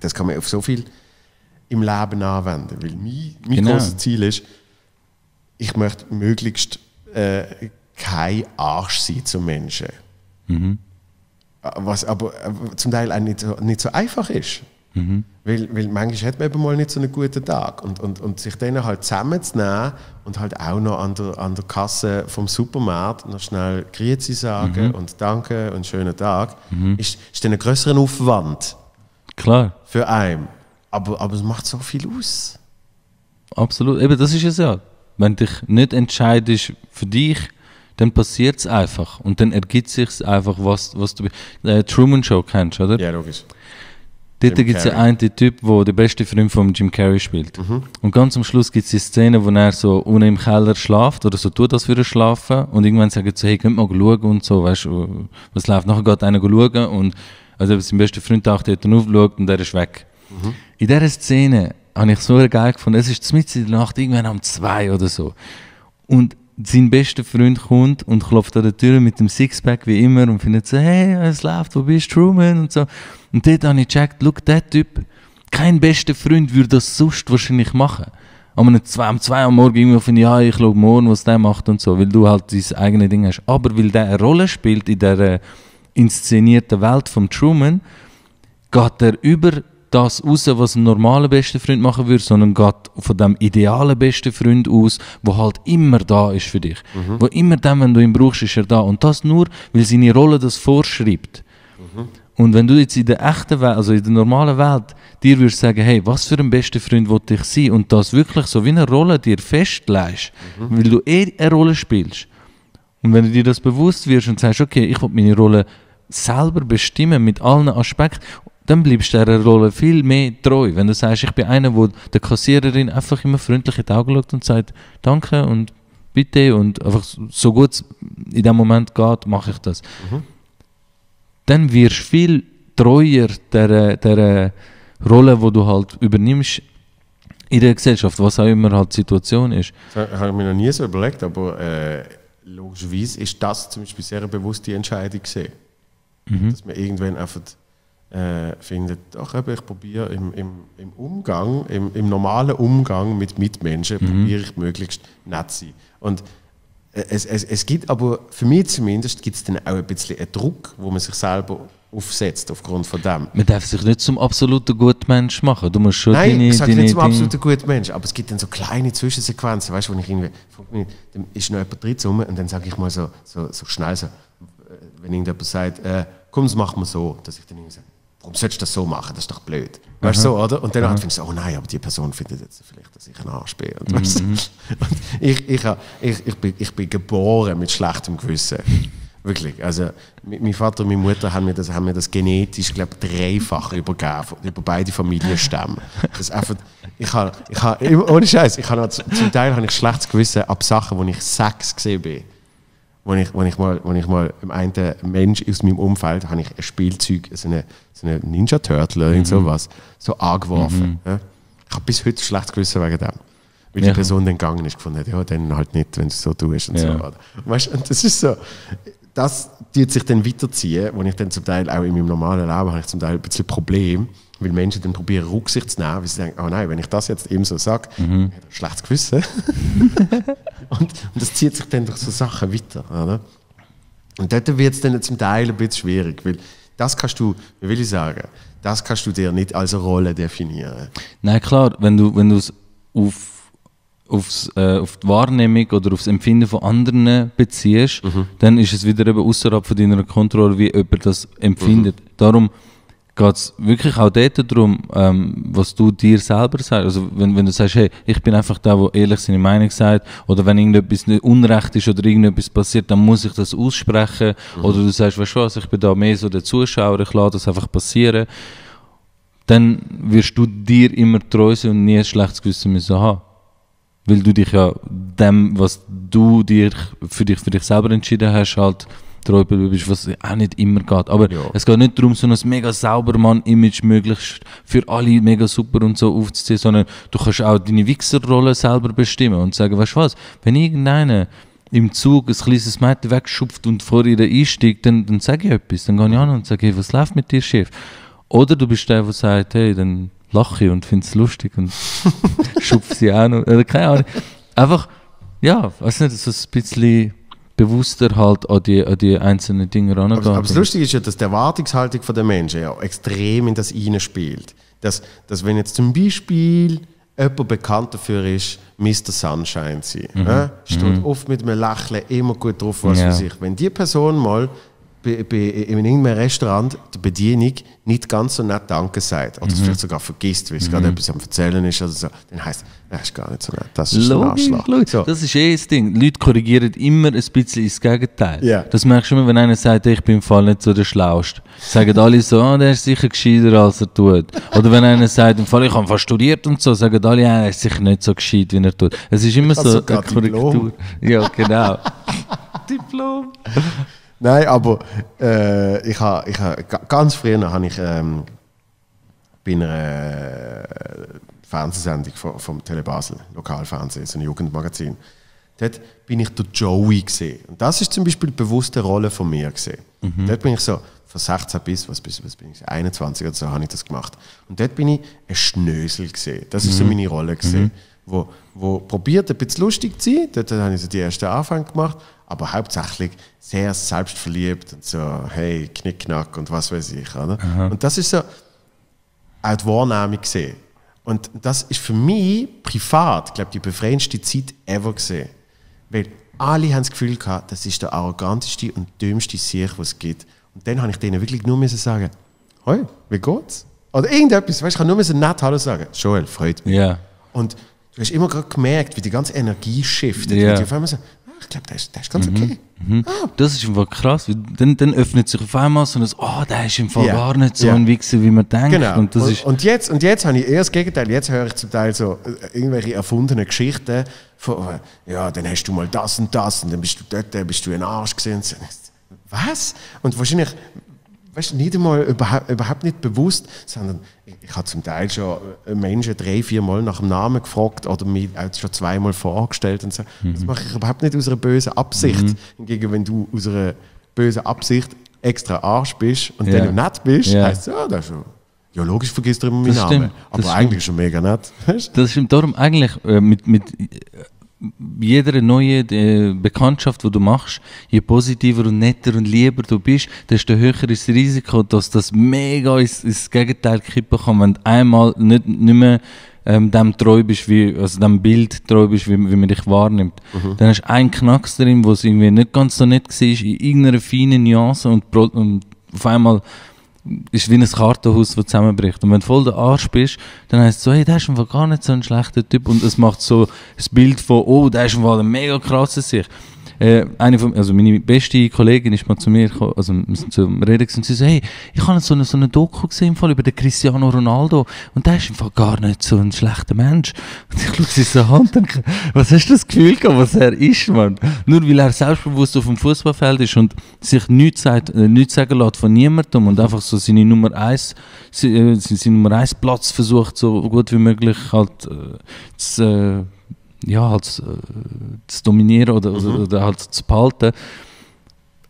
das kann man auf so viel im Leben anwenden. Weil mein, mein genau. großes Ziel ist, ich möchte möglichst äh, kein Arsch sein zu Menschen. Mhm. Was aber äh, zum Teil auch nicht so, nicht so einfach ist. Mhm. Weil, weil manchmal hat man eben mal nicht so einen guten Tag. Und, und, und sich denen halt zusammenzunehmen und halt auch noch an der, an der Kasse vom Supermarkt noch schnell Grüezi sagen mhm. und Danke und schönen Tag, mhm. ist, ist dann ein größerer Aufwand Klar. Für einen. Aber, aber es macht so viel aus. Absolut. Eben, das ist es ja. Wenn dich nicht entscheidest für dich, dann passiert es einfach. Und dann ergibt sich einfach, was, was du bist. Äh, Truman Show kennst oder? Ja, logisch. Dort gibt es ja einen den Typ, der der beste Freund von Jim Carrey spielt. Mhm. Und ganz am Schluss gibt es die Szene, wo er so unten im Keller schlaft oder so tut als würde er schlafen und irgendwann sagt er so, hey, könnt mal schauen und so, weißt du, was läuft. Nachher geht einer schauen und also sein bester Freund taucht dort aufschaut und der ist weg. Mhm. In dieser Szene habe ich so geil gefunden, es ist mitten in der Nacht, irgendwann um zwei oder so. Und sein bester Freund kommt und klopft an der Tür mit dem Sixpack wie immer und findet so, hey, es läuft, wo bist du, Truman? Und so. Und dort habe ich gecheckt, look, der Typ, kein bester Freund würde das sonst wahrscheinlich machen. Aber nicht zwei, um zwei am Morgen irgendwie auf ihn, ja, ich schaue morgen, was der macht und so, weil du halt dein eigenes Ding hast. Aber weil der eine Rolle spielt in der äh, inszenierten Welt von Truman, geht er über das raus, was ein normaler bester Freund machen würde, sondern geht von dem idealen besten Freund aus, wo halt immer da ist für dich. Mhm. Wo immer dann, wenn du ihn brauchst, ist er da. Und das nur, weil seine Rolle das vorschreibt. Mhm. Und wenn du jetzt in der echten Welt, also in der normalen Welt, dir würdest sagen, hey, was für ein bester Freund wollte ich sein und das wirklich so wie eine Rolle dir festlegst, mhm. weil du eh eine Rolle spielst. Und wenn du dir das bewusst wirst und sagst, okay, ich will meine Rolle selber bestimmen mit allen Aspekten dann bleibst du dieser Rolle viel mehr treu. Wenn du sagst, ich bin einer, der der Kassiererin einfach immer freundlich in die Augen schaut und sagt, danke und bitte und einfach so gut es in dem Moment geht, mache ich das. Mhm. Dann wirst du viel treuer der, der Rolle, die du halt übernimmst in der Gesellschaft, was auch immer halt die Situation ist. Das habe ich mir noch nie so überlegt, aber äh, logischerweise ist das zum Beispiel sehr bewusst die Entscheidung gesehen, mhm. dass man irgendwann einfach äh, findet, ach eben, ich probiere im, im, im Umgang, im, im normalen Umgang mit Mitmenschen, mhm. probiere ich möglichst nett zu sein. Und äh, es, es, es gibt aber, für mich zumindest, gibt es dann auch ein bisschen einen Druck, wo man sich selber aufsetzt aufgrund von dem. Man darf sich nicht zum absoluten Gutmensch machen. Du musst schon Nein, deine, ich sage nicht zum absoluten Gutmensch, aber es gibt dann so kleine Zwischensequenzen, weißt du, wo ich irgendwie, dann ist noch jemand drin rum und dann sage ich mal so, so, so, schnell so, äh, wenn irgendjemand sagt, äh, komm, das machen wir so, dass ich dann irgendwie sage, warum sollst du das so machen? Das ist doch blöd. Weißt du, so, oder? Und dann mhm. du, oh nein, aber die Person findet jetzt vielleicht, dass ich ein Arsch bin. Und, mhm. weißt, mhm. und ich, ich, ich, ich, bin, ich bin geboren mit schlechtem Gewissen. Wirklich. Also, mein Vater und meine Mutter haben mir das, haben mir das genetisch, glaube ich, dreifach übergeben, über beide Familienstämme. Das einfach, ich habe, ich habe, ohne Scheiß, ich habe, zum Teil habe ich schlechtes Gewissen ab Sachen, wo ich sechs gesehen bin. Wenn ich, wenn ich, mal, wenn ich mal einen Mensch aus meinem Umfeld habe ich ein Spielzeug, so eine, so eine Ninja Turtle oder mhm. sowas, so angeworfen. Mhm. Ja. Ich habe bis heute schlecht gewissen wegen dem. Weil ja. die Person dann gegangen ist, gefunden hat, ja, dann halt nicht, wenn du es so tust und ja. so. Weißt, und das ist so, das zieht sich dann weiterziehen, wo ich dann zum Teil auch in meinem normalen Leben habe ich zum Teil ein bisschen Probleme, weil Menschen dann probieren Rücksicht zu nehmen, weil sie denken, oh nein, wenn ich das jetzt eben so sage, mhm. schlechtes Gewissen. und, und, das zieht sich dann durch so Sachen weiter. Oder? Und dort wird es dann zum Teil ein bisschen schwierig, weil das kannst du, wie will ich sagen, das kannst du dir nicht als Rolle definieren. Nein, klar, wenn du es wenn auf aufs, äh, auf die Wahrnehmung oder aufs Empfinden von anderen beziehst, mhm. dann ist es wieder eben außerhalb von deiner Kontrolle, wie jemand das empfindet. Mhm. Darum geht es wirklich auch dort darum, ähm, was du dir selber sagst. Also wenn, wenn du sagst, hey, ich bin einfach der, der ehrlich seine Meinung sagt, oder wenn irgendetwas nicht unrecht ist oder irgendetwas passiert, dann muss ich das aussprechen. Mhm. Oder du sagst, weißt du was, ich bin da mehr so der Zuschauer, ich lasse das einfach passieren. Dann wirst du dir immer treu sein und nie ein schlechtes Gewissen müssen haben weil du dich ja dem, was du dir für dich, für dich selber entschieden hast, halt treu bist, was auch nicht immer geht. Aber ja. es geht nicht darum, so ein mega sauber Mann-Image möglichst für alle mega super und so aufzuziehen, sondern du kannst auch deine Wichserrolle selber bestimmen und sagen, weißt du was, wenn irgendeiner im Zug ein kleines Mädchen wegschupft und vor ihr einsteigt, dann, dann sage ich etwas, dann gehe ich an und sage, hey, was läuft mit dir, Chef? Oder du bist der, der sagt, hey, dann lache und finde es lustig und schupfe sie an. Oder äh, keine Ahnung. Einfach, ja, weiß nicht, so ein bisschen bewusster halt an die, an die einzelnen Dinge rangehen. Aber, aber das Lustige ist ja, dass die Erwartungshaltung der Menschen ja extrem in das hineinspielt. Dass, dass wenn jetzt zum Beispiel jemand bekannt dafür ist, Mr. Sunshine zu sein. Mhm. Ja? Steht mhm. oft mit einem Lächeln immer gut drauf, was ja. für sich. Wenn die Person mal bei, bei, in irgendeinem Restaurant die Bedienung nicht ganz so nett Danke sagt oder mhm. vielleicht sogar vergisst, weil es mhm. gerade etwas am Erzählen ist oder so, dann heisst es, das ist gar nicht so nett, das ist Logisch, ein Arschloch. So. Das ist eh das Ding. Leute korrigieren immer ein bisschen ins Gegenteil. Yeah. Das merkst du immer, wenn einer sagt, ich bin im Fall nicht so der Schlauste. Sagen alle so, oh, der ist sicher gescheiter, als er tut. Oder wenn einer sagt, im Fall, ich habe fast studiert und so, sagen alle, er ist sicher nicht so gescheit, wie er tut. Es ist immer ich so eine Korrektur. Diplom. Ja, genau. Diplom. Nein, aber äh, ich habe ich ha, ganz früher habe ich ähm, bei einer äh, Fernsehsendung vom, vom Tele Basel, Lokalfernsehen, so ein Jugendmagazin, dort bin ich der Joey gesehen. Und das ist zum Beispiel die bewusste Rolle von mir gesehen. Mhm. Dort bin ich so von 16 bis, was, bis, was bin ich, 21 oder so habe ich das gemacht. Und dort bin ich ein Schnösel gesehen. Das ist mhm. so meine Rolle gesehen. Mhm. Wo, wo probiert, ein bisschen lustig zu sein. Dort habe ich so die ersten Anfänge gemacht aber hauptsächlich sehr selbstverliebt und so, hey, Knickknack und was weiß ich. Oder? Und das ist so auch die Wahrnehmung gesehen. Und das ist für mich privat, glaube die befreiendste Zeit ever gesehen. Weil alle haben das Gefühl gehabt, das ist der arroganteste und dümmste Sieg, was es gibt. Und dann habe ich denen wirklich nur müssen sagen, hey, wie geht's? Oder irgendetwas, weißt, ich kann nur müssen nett Hallo sagen. Joel, freut mich. Yeah. Und du hast immer gerade gemerkt, wie die ganze Energie shiftet. Yeah. Und die auf einmal sagen, ich glaube, der ist, der ist ganz mhm. okay. Mhm. Ah. Das ist einfach krass, weil dann, dann öffnet sich auf einmal so ein, oh, der ist im Fall yeah. gar nicht so yeah. ein Wichser, wie man denkt. Genau. Und, das und, ist und, jetzt, und jetzt habe ich eher das Gegenteil. Jetzt höre ich zum Teil so äh, irgendwelche erfundenen Geschichten von, äh, ja, dann hast du mal das und das und dann bist du dort, dann bist du ein Arsch gesehen. Was? Und wahrscheinlich weißt, nicht einmal überhaupt, überhaupt nicht bewusst, sondern ich, ich habe zum Teil schon äh, Menschen drei, vier Mal nach dem Namen gefragt oder mich auch schon zweimal vorgestellt und so. Mhm. Das mache ich überhaupt nicht aus einer bösen Absicht. Mhm. Hingegen, wenn du aus einer bösen Absicht extra Arsch bist und ja. dann noch nett bist, ja. heißt es, ja, das schon. Ja, logisch vergisst du immer meinen Namen. Aber eigentlich stimmt. schon mega nett. das stimmt. Darum eigentlich, äh, mit, mit, jeder neue äh, Bekanntschaft, die du machst, je positiver und netter und lieber du bist, desto höher ist das Risiko, dass das mega ins, ins Gegenteil kippen kann, wenn du einmal nicht, nicht mehr ähm, dem treu bist, wie, also dem Bild treu bist, wie, wie man dich wahrnimmt. Mhm. Dann hast du einen Knacks drin, wo es irgendwie nicht ganz so nett war, in irgendeiner feinen Nuance und, und auf einmal ist wie ein Kartenhaus, das zusammenbricht. Und wenn du voll der Arsch bist, dann heißt es so, hey, der ist einfach gar nicht so ein schlechter Typ. Und es macht so das Bild von, oh, der ist einfach ein mega krasser Sicht. Äh, eine von, also meine beste Kollegin ist mal zu mir gekommen, also wir sind zum Reden und sie so, hey, ich habe so eine, so eine Doku gesehen Fall über den Cristiano Ronaldo und der ist im Fall gar nicht so ein schlechter Mensch. Und ich schaue sie so an und denke, was hast du das Gefühl gehabt, was er ist, Mann? Nur weil er selbstbewusst auf dem Fußballfeld ist und sich nichts, sagt, äh, nichts sagen lässt von niemandem und einfach so seine Nummer 1, äh, seinen Nummer 1 Platz versucht, so gut wie möglich halt äh, zu äh, ja, halt zu äh, dominieren oder, mhm. oder halt zu behalten.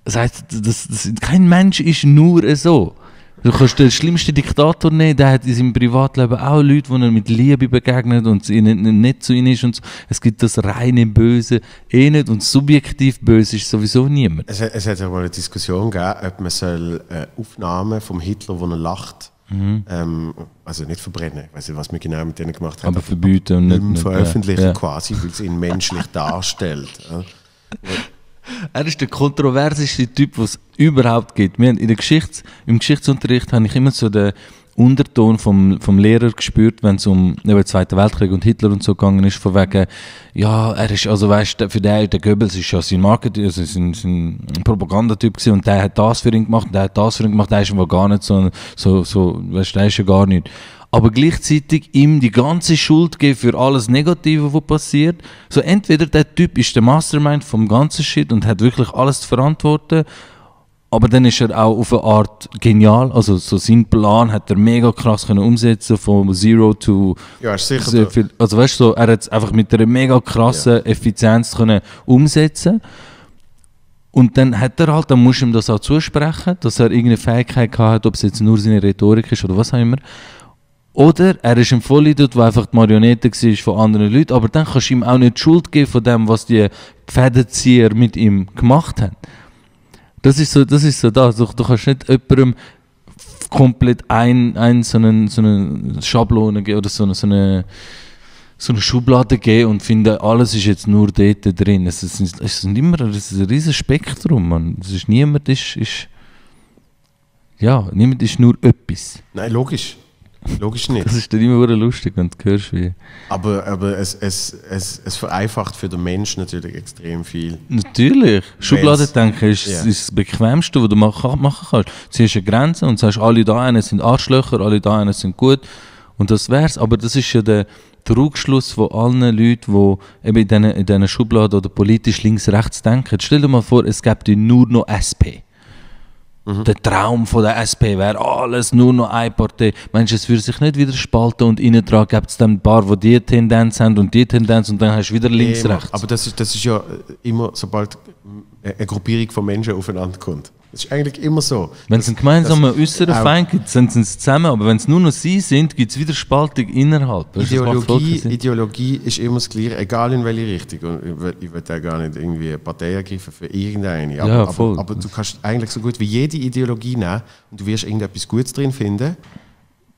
Das heißt, das, das, kein Mensch ist nur so. Du kannst den schlimmsten Diktator nehmen, der hat in seinem Privatleben auch Leute, die er mit Liebe begegnet und es nicht zu ihnen ist. Und so. Es gibt das reine Böse eh nicht und subjektiv böse ist sowieso niemand. Es, es hat ja mal eine Diskussion gegeben, ob man soll, äh, Aufnahmen vom Hitler, wo er lacht, Mhm. Ähm, also nicht verbrennen, ich weiß nicht, was wir genau mit denen gemacht haben. Aber verbieten und nicht, veröffentlichen ja. quasi, weil es ihn menschlich darstellt. Ja. Er ist der kontroverseste Typ, was es überhaupt gibt. Wir haben in der Geschichts-, Im Geschichtsunterricht habe ich immer so den Unterton vom, vom Lehrer gespürt, wenn es um den Zweiten Weltkrieg und Hitler und so gegangen ist, von wegen, ja, er ist, also weißt du, für den, der Goebbels ist ja sein Marketing, also sein, sein Propagandatyp gewesen und der hat das für ihn gemacht der hat das für ihn gemacht, der ist wohl gar nicht so, so, so weißt der ist ja gar nicht. Aber gleichzeitig ihm die ganze Schuld geben für alles Negative, was passiert. So entweder der Typ ist der Mastermind vom ganzen Shit und hat wirklich alles zu verantworten aber dann ist er auch auf eine Art genial. Also so sein Plan hat er mega krass können umsetzen von Zero to ja, sicher viel, Also weißt du, so, er hat es einfach mit einer mega krassen ja. Effizienz können umsetzen. Und dann hat er halt, dann musst du ihm das auch zusprechen, dass er irgendeine Fähigkeit hat, ob es jetzt nur seine Rhetorik ist oder was auch immer. Oder er ist ein Vollidiot, der einfach die Marionette war von anderen Leuten, aber dann kannst du ihm auch nicht die Schuld geben von dem, was die Fädenzieher mit ihm gemacht haben. Das ist so, das ist so das. Du, du kannst nicht jemandem komplett ein, ein so, einen, so eine Schablone geben oder so eine, so eine, so eine Schublade geben und finden, alles ist jetzt nur dort drin. Es ist, es ist immer es ist ein riesiges Spektrum, man. Es ist niemand ist, ist ja, niemand ist nur etwas. Nein, logisch. Logisch nicht. Das ist dann immer lustig, wenn du hörst, wie. Aber, aber es, es, es, es vereinfacht für den Menschen natürlich extrem viel. Natürlich. Schubladendenken ist, ja. ist das Bequemste, was du machen kannst. Du hast eine Grenze und sagst, alle da einen sind Arschlöcher, alle da einen sind gut. Und das wär's. Aber das ist ja der. Der von allen Leuten, die eben in diesen Schubladen oder politisch links-rechts denken. Stell dir mal vor, es gäbe nur noch SP. Mhm. Der Traum von der SP wäre alles nur noch eine Partei. Mensch, es würde sich nicht wieder spalten und innen dran gibt es dann ein paar, die diese Tendenz haben und diese Tendenz und dann hast du wieder links, rechts. Aber das ist, das ist ja äh, immer, sobald eine Gruppierung von Menschen aufeinander kommt. Das ist eigentlich immer so. Wenn es einen gemeinsamen äußeren Feind gibt, sind sie zusammen, aber wenn es nur noch sie sind, gibt es wieder Spaltung innerhalb. Ideologie, Ideologie ist immer das Gleiche, egal in welche Richtung. Und ich will, ich will da gar nicht irgendwie Partei ergreifen für irgendeine. Aber, ja, aber, aber, du kannst eigentlich so gut wie jede Ideologie nehmen und du wirst irgendetwas Gutes drin finden,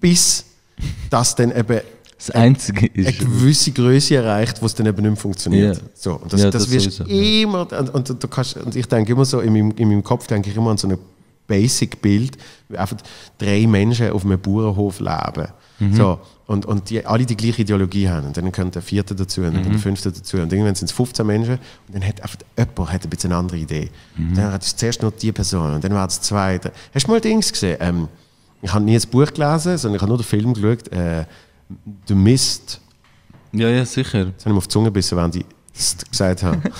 bis das dann eben das Einzige ist. Eine gewisse Größe erreicht, wo es dann eben nicht mehr funktioniert. Yeah. So, und das, ja, das, das wirst sowieso. immer. Und, und, und, du kannst, und ich denke immer so, in meinem, in meinem Kopf denke ich immer an so ein Basic-Bild, wie einfach drei Menschen auf einem Bauernhof leben. Mhm. So, und, und die alle die gleiche Ideologie haben. Und dann kommt der vierte dazu und dann mhm. der fünfte dazu. Und irgendwann sind es 15 Menschen und dann hat einfach jemand hat ein bisschen eine andere Idee. Mhm. Dann hat es zuerst nur die Person und dann war es zweite. Hast du mal Dings gesehen? Ähm, ich habe nie ein Buch gelesen, sondern ich habe nur den Film geschaut. Äh, der Mist. Ja, ja, sicher. Jetzt habe ich auf die Zunge gebissen, wenn die gesagt haben.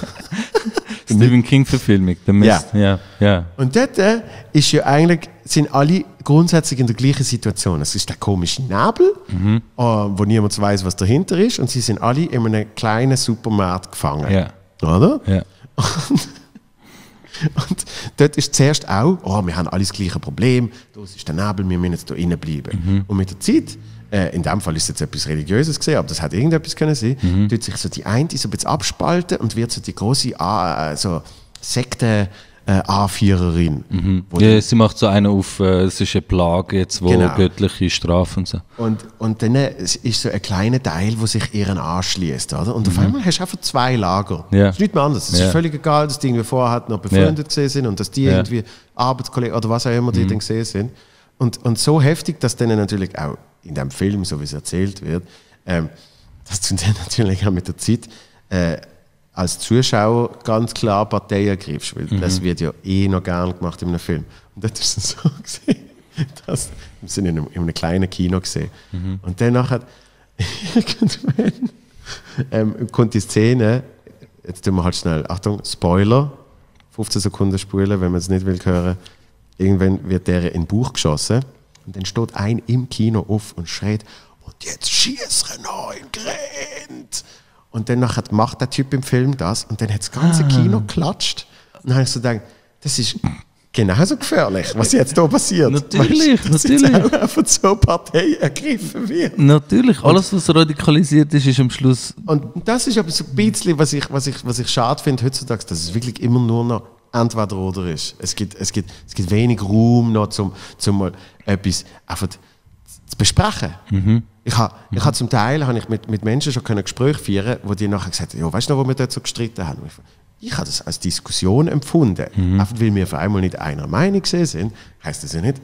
Stephen King-Verfilmung, der Mist. Ja. ja. Ja, Und dort äh, ist ja eigentlich, sind alle grundsätzlich in der gleichen Situation. Es ist der komische Nebel, mhm. äh, wo niemand weiß, was dahinter ist, und sie sind alle in einem kleinen Supermarkt gefangen. Ja. Oder? Ja. Und, dort ist zuerst auch, oh, wir haben alles das gleiche Problem, das ist der Nebel, wir müssen jetzt hier bleiben. Mhm. Und mit der Zeit äh, in dem Fall ist es jetzt etwas Religiöses gesehen, aber das hat irgendetwas können sein, mhm. tut sich so die eine so ein bisschen abspalten und wird so die große A, äh, äh, so Sekte, äh, A4erin. Mhm. Ja, sie macht so einen auf, äh, es ist eine Plage jetzt, wo genau. göttliche Strafen und so. Und, und dann äh, ist so ein kleiner Teil, wo sich ihren anschließt, oder? Und mhm. auf einmal hast du einfach zwei Lager. Ja. Das ist nicht mehr anders. Es ja. ist völlig egal, dass die irgendwie vorher noch befreundet ja. sind und dass die irgendwie Arbeitskollegen oder was auch immer die mhm. dann gesehen sind. Und, und so heftig, dass denen natürlich auch in dem Film, so wie es erzählt wird, ähm, dass du dann natürlich auch mit der Zeit äh, als Zuschauer ganz klar Partei ergreifst, weil mhm. das wird ja eh noch gern gemacht in einem Film. Und das ist dann so gesehen, dass wir sind in einem, in einem kleinen Kino gesehen. Mhm. Und dann nachher, irgendwann ähm, kommt die Szene, jetzt tun wir halt schnell, Achtung, Spoiler, 15 Sekunden spulen, wenn man es nicht will hören. Irgendwann wird der in ein Buch geschossen und dann steht ein im Kino auf und schreit, und jetzt schießt Renault in Grenz. Und dann macht der Typ im Film das und dann hat das ganze ah. Kino klatscht. Und dann habe ich so gedacht, das ist genauso gefährlich, was jetzt hier passiert. Natürlich, weißt, natürlich. Jetzt einfach so Partei ergriffen wird. Natürlich, alles, was radikalisiert ist, ist am Schluss. Und das ist aber so ein bisschen, was ich, was ich, was ich schade finde heutzutage, dass es wirklich immer nur noch Entweder-Oder ist. Es gibt, es, gibt, es gibt wenig Raum noch, um zum mal etwas einfach zu besprechen. Mhm. Ich habe ich mhm. hab zum Teil hab ich mit, mit Menschen schon Gespräche führen wo die nachher gesagt haben, ja, weißt du noch, wo wir dort so gestritten haben? Ich, ich habe das als Diskussion empfunden. Mhm. Einfach weil wir auf einmal nicht einer Meinung sind, heisst das ja nicht,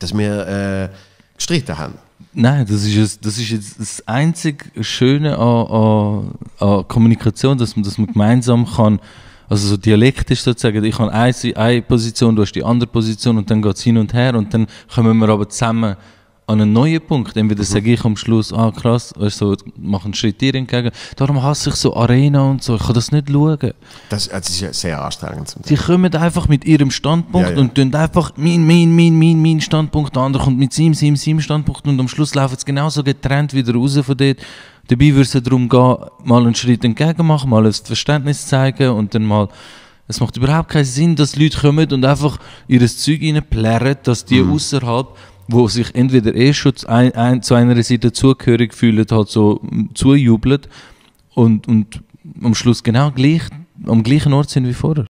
dass wir äh, gestritten haben. Nein, das ist, jetzt, das ist jetzt das einzig Schöne an, an, an Kommunikation, dass man, dass man gemeinsam kann also so dialektisch sozusagen, ich habe eine, eine Position, du hast die andere Position und dann geht es hin und her und dann kommen wir aber zusammen an einen neuen Punkt. Entweder mhm. sage ich am Schluss, ah krass, weißt so, mach einen Schritt dir entgegen. Darum hasse ich so Arena und so, ich kann das nicht schauen. Das, das ist ja sehr anstrengend zum Die kommen einfach mit ihrem Standpunkt ja, ja. und tun einfach mein, mein, mein, mein, mein Standpunkt, der andere kommt mit seinem, seinem, seinem Standpunkt und am Schluss laufen sie genauso getrennt wieder raus von dort. Dabei würde es darum gehen, mal einen Schritt entgegen machen, mal ein Verständnis zeigen und dann mal. Es macht überhaupt keinen Sinn, dass Leute kommen und einfach ihr Zeug reinplärren, dass die mhm. außerhalb, wo sich entweder eh schon zu, ein, ein, zu einer Seite zugehörig fühlen, halt so mm, zujubeln und, und am Schluss genau gleich, am gleichen Ort sind wie vorher.